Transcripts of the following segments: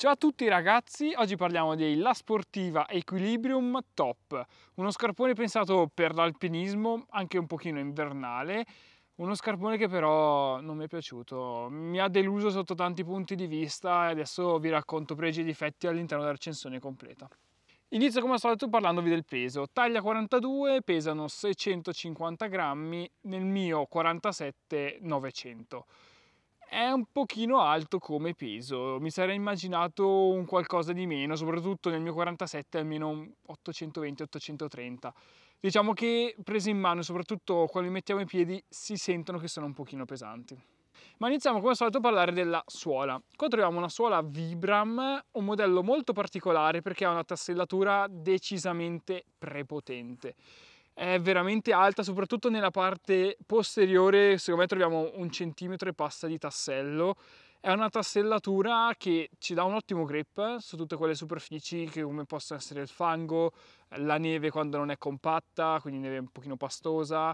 Ciao a tutti ragazzi, oggi parliamo della Sportiva Equilibrium Top, uno scarpone pensato per l'alpinismo, anche un pochino invernale, uno scarpone che però non mi è piaciuto, mi ha deluso sotto tanti punti di vista e adesso vi racconto pregi e difetti all'interno della recensione completa. Inizio come al solito parlandovi del peso, taglia 42, pesano 650 grammi, nel mio 47 900 è un pochino alto come peso, mi sarei immaginato un qualcosa di meno, soprattutto nel mio 47 almeno 820-830. Diciamo che prese in mano, soprattutto quando li mettiamo i piedi, si sentono che sono un pochino pesanti. Ma iniziamo come al solito a parlare della suola. Qua troviamo una suola Vibram, un modello molto particolare perché ha una tassellatura decisamente prepotente è veramente alta, soprattutto nella parte posteriore, secondo me troviamo un centimetro e passa di tassello. È una tassellatura che ci dà un ottimo grip su tutte quelle superfici che come possono essere il fango, la neve quando non è compatta, quindi neve un pochino pastosa.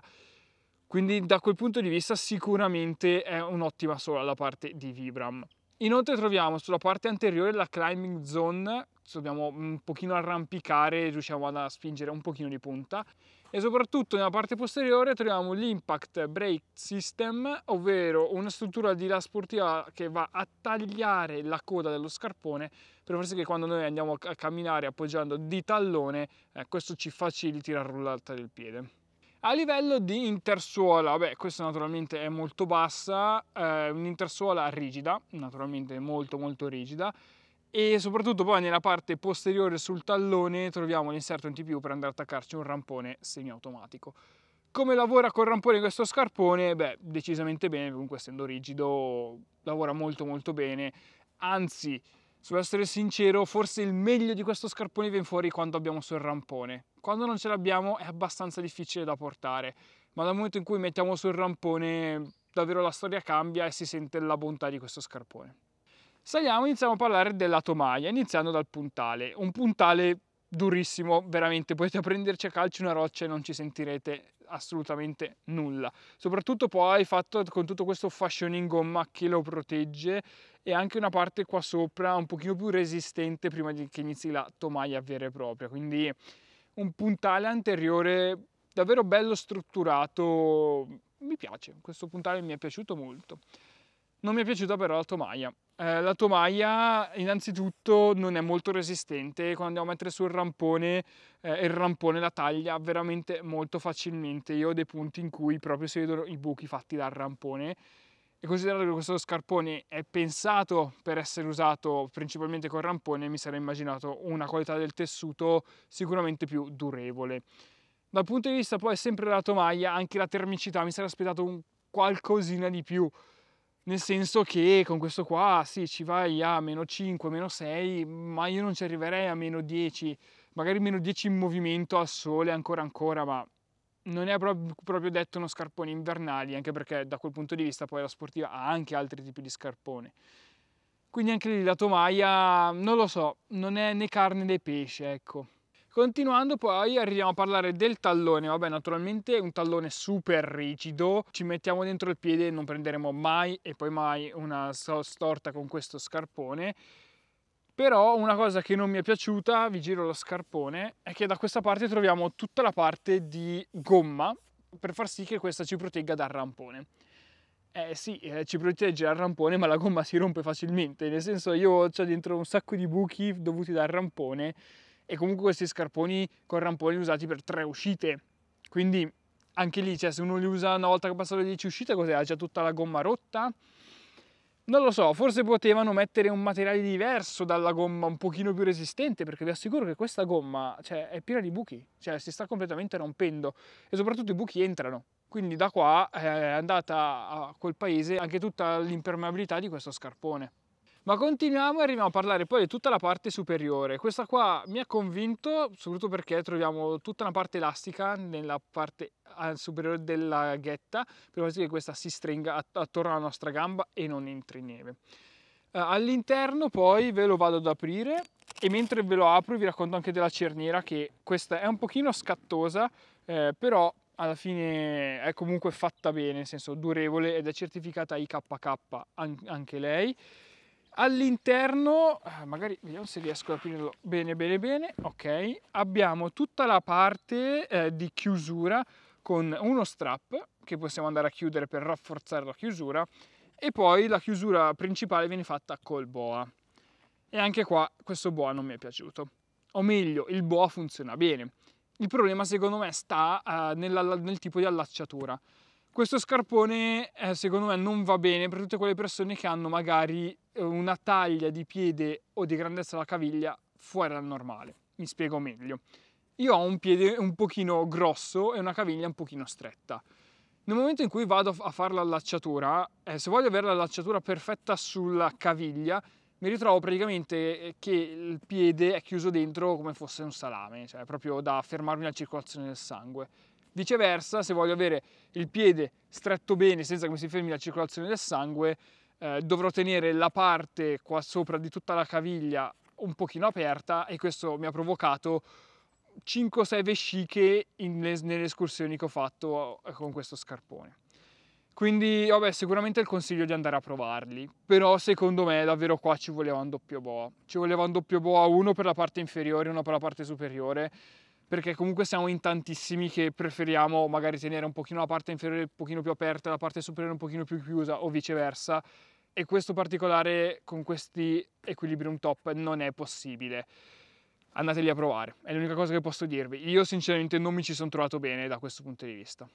Quindi da quel punto di vista sicuramente è un'ottima sola la parte di Vibram. Inoltre troviamo sulla parte anteriore la climbing zone, dobbiamo un pochino arrampicare, riusciamo a spingere un pochino di punta e soprattutto nella parte posteriore troviamo l'impact brake system ovvero una struttura di la sportiva che va a tagliare la coda dello scarpone per far sì che quando noi andiamo a camminare appoggiando di tallone eh, questo ci faciliti la rullata del piede. A livello di intersuola, beh, questa naturalmente è molto bassa, eh, un'intersuola rigida, naturalmente molto molto rigida, e soprattutto poi nella parte posteriore sul tallone troviamo l'inserto in TPU per andare ad attaccarci un rampone semiautomatico. Come lavora col rampone questo scarpone? Beh, decisamente bene, comunque essendo rigido lavora molto molto bene, anzi, sulla essere sincero, forse il meglio di questo scarpone viene fuori quando abbiamo sul rampone. Quando non ce l'abbiamo è abbastanza difficile da portare, ma dal momento in cui mettiamo sul rampone davvero la storia cambia e si sente la bontà di questo scarpone. Saliamo e iniziamo a parlare della tomaia, iniziando dal puntale. Un puntale durissimo, veramente potete prenderci a calcio una roccia e non ci sentirete assolutamente nulla. Soprattutto poi fatto con tutto questo fashion in gomma che lo protegge e anche una parte qua sopra un pochino più resistente prima che inizi la tomaia vera e propria. Quindi un puntale anteriore davvero bello strutturato, mi piace, questo puntale mi è piaciuto molto. Non mi è piaciuta però la tomaia, eh, la tomaia innanzitutto non è molto resistente, quando andiamo a mettere sul rampone eh, il rampone la taglia veramente molto facilmente, io ho dei punti in cui proprio si vedono i buchi fatti dal rampone e considerato che questo scarpone è pensato per essere usato principalmente col rampone mi sarei immaginato una qualità del tessuto sicuramente più durevole. Dal punto di vista poi sempre della tomaia anche la termicità mi sarei aspettato un qualcosina di più, nel senso che con questo qua sì, ci vai a meno 5, meno 6, ma io non ci arriverei a meno 10, magari meno 10 in movimento al sole ancora ancora, ma non è proprio detto uno scarpone invernali, anche perché da quel punto di vista poi la sportiva ha anche altri tipi di scarpone. Quindi anche lì la tomaia, non lo so, non è né carne né pesce, ecco. Continuando poi arriviamo a parlare del tallone, vabbè naturalmente è un tallone super rigido, ci mettiamo dentro il piede e non prenderemo mai e poi mai una storta con questo scarpone. Però una cosa che non mi è piaciuta, vi giro lo scarpone, è che da questa parte troviamo tutta la parte di gomma per far sì che questa ci protegga dal rampone. Eh sì, eh, ci protegge dal rampone, ma la gomma si rompe facilmente, nel senso io ho dentro un sacco di buchi dovuti dal rampone e comunque questi scarponi con ramponi usati per tre uscite quindi anche lì cioè se uno li usa una volta che passano le 10 uscite cos'è? ha già tutta la gomma rotta? Non lo so, forse potevano mettere un materiale diverso dalla gomma, un pochino più resistente, perché vi assicuro che questa gomma cioè, è piena di buchi, cioè si sta completamente rompendo e soprattutto i buchi entrano. Quindi da qua eh, è andata a quel paese anche tutta l'impermeabilità di questo scarpone ma continuiamo e arriviamo a parlare poi di tutta la parte superiore questa qua mi ha convinto soprattutto perché troviamo tutta una parte elastica nella parte eh, superiore della ghetta per far sì che questa si stringa attorno alla nostra gamba e non entri in neve eh, all'interno poi ve lo vado ad aprire e mentre ve lo apro vi racconto anche della cerniera che questa è un pochino scattosa eh, però alla fine è comunque fatta bene, nel senso durevole ed è certificata IKK anche lei. All'interno, eh, magari vediamo se riesco ad aprirlo bene bene bene, ok, abbiamo tutta la parte eh, di chiusura con uno strap che possiamo andare a chiudere per rafforzare la chiusura e poi la chiusura principale viene fatta col boa. E anche qua questo boa non mi è piaciuto. O meglio, il boa funziona bene. Il problema secondo me sta eh, nella, nel tipo di allacciatura. Questo scarpone eh, secondo me non va bene per tutte quelle persone che hanno magari eh, una taglia di piede o di grandezza della caviglia fuori dal normale. Mi spiego meglio. Io ho un piede un pochino grosso e una caviglia un pochino stretta. Nel momento in cui vado a fare l'allacciatura, eh, se voglio avere l'allacciatura perfetta sulla caviglia, mi ritrovo praticamente eh, che il piede è chiuso dentro come fosse un salame, cioè proprio da fermarmi la circolazione del sangue Viceversa, se voglio avere il piede stretto bene senza che mi si fermi la circolazione del sangue, eh, dovrò tenere la parte qua sopra di tutta la caviglia un pochino aperta e questo mi ha provocato 5-6 vesciche in, nelle escursioni che ho fatto eh, con questo scarpone. Quindi, vabbè, sicuramente il consiglio di andare a provarli, però secondo me davvero qua ci voleva un doppio boa. Ci voleva un doppio boa, uno per la parte inferiore uno per la parte superiore, perché comunque siamo in tantissimi che preferiamo magari tenere un pochino la parte inferiore un pochino più aperta, e la parte superiore un pochino più chiusa o viceversa e questo particolare con questi equilibrium top non è possibile. Andateli a provare, è l'unica cosa che posso dirvi. Io sinceramente non mi ci sono trovato bene da questo punto di vista.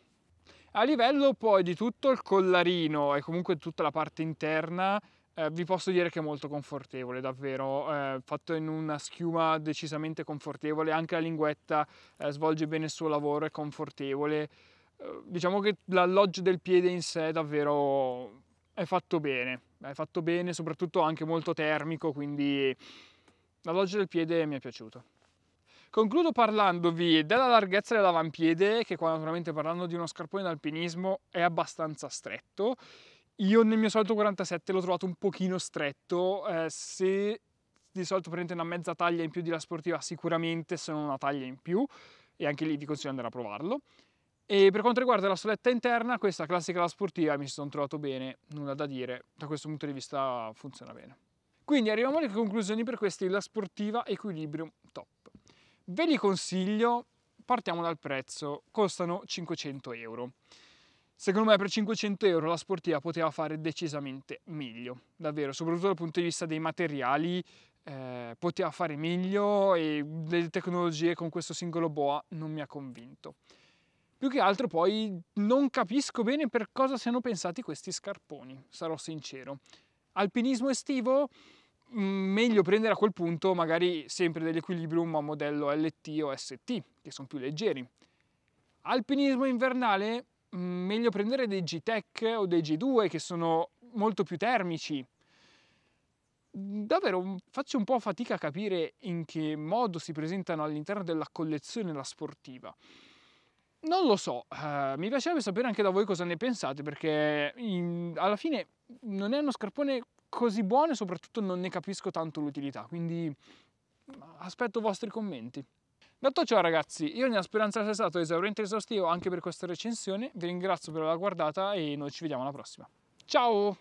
A livello poi di tutto il collarino e comunque tutta la parte interna eh, vi posso dire che è molto confortevole, davvero, eh, fatto in una schiuma decisamente confortevole, anche la linguetta eh, svolge bene il suo lavoro, è confortevole. Eh, diciamo che l'alloggio del piede in sé è davvero è fatto bene, è fatto bene, soprattutto anche molto termico, quindi l'alloggio del piede mi è piaciuto. Concludo parlandovi della larghezza dell'avampiede, che qua naturalmente parlando di uno scarpone d'alpinismo è abbastanza stretto, io nel mio solito 47 l'ho trovato un pochino stretto, eh, se di solito prendete una mezza taglia in più della sportiva sicuramente, sono una taglia in più, e anche lì vi consiglio di andare a provarlo. E per quanto riguarda la soletta interna, questa classica la sportiva mi sono trovato bene, nulla da dire, da questo punto di vista funziona bene. Quindi arriviamo alle conclusioni per questi la sportiva Equilibrium Top. Ve li consiglio, partiamo dal prezzo, costano 500 euro. Secondo me per 500 euro la sportiva poteva fare decisamente meglio, davvero, soprattutto dal punto di vista dei materiali eh, poteva fare meglio e delle tecnologie con questo singolo boa non mi ha convinto. Più che altro poi non capisco bene per cosa siano pensati questi scarponi, sarò sincero. Alpinismo estivo? Mm, meglio prendere a quel punto magari sempre dell'equilibrium a modello LT o ST, che sono più leggeri. Alpinismo invernale? Mm, meglio prendere dei G-Tech o dei G2 che sono molto più termici. Davvero mm, faccio un po' fatica a capire in che modo si presentano all'interno della collezione la sportiva. Non lo so, uh, mi piacerebbe sapere anche da voi cosa ne pensate perché in, alla fine non è uno scarpone così buono e soprattutto non ne capisco tanto l'utilità, quindi mm, aspetto i vostri commenti. Detto ciò ragazzi, io nella speranza sia stato esauriente e esaustivo anche per questa recensione, vi ringrazio per averla guardata e noi ci vediamo alla prossima. Ciao!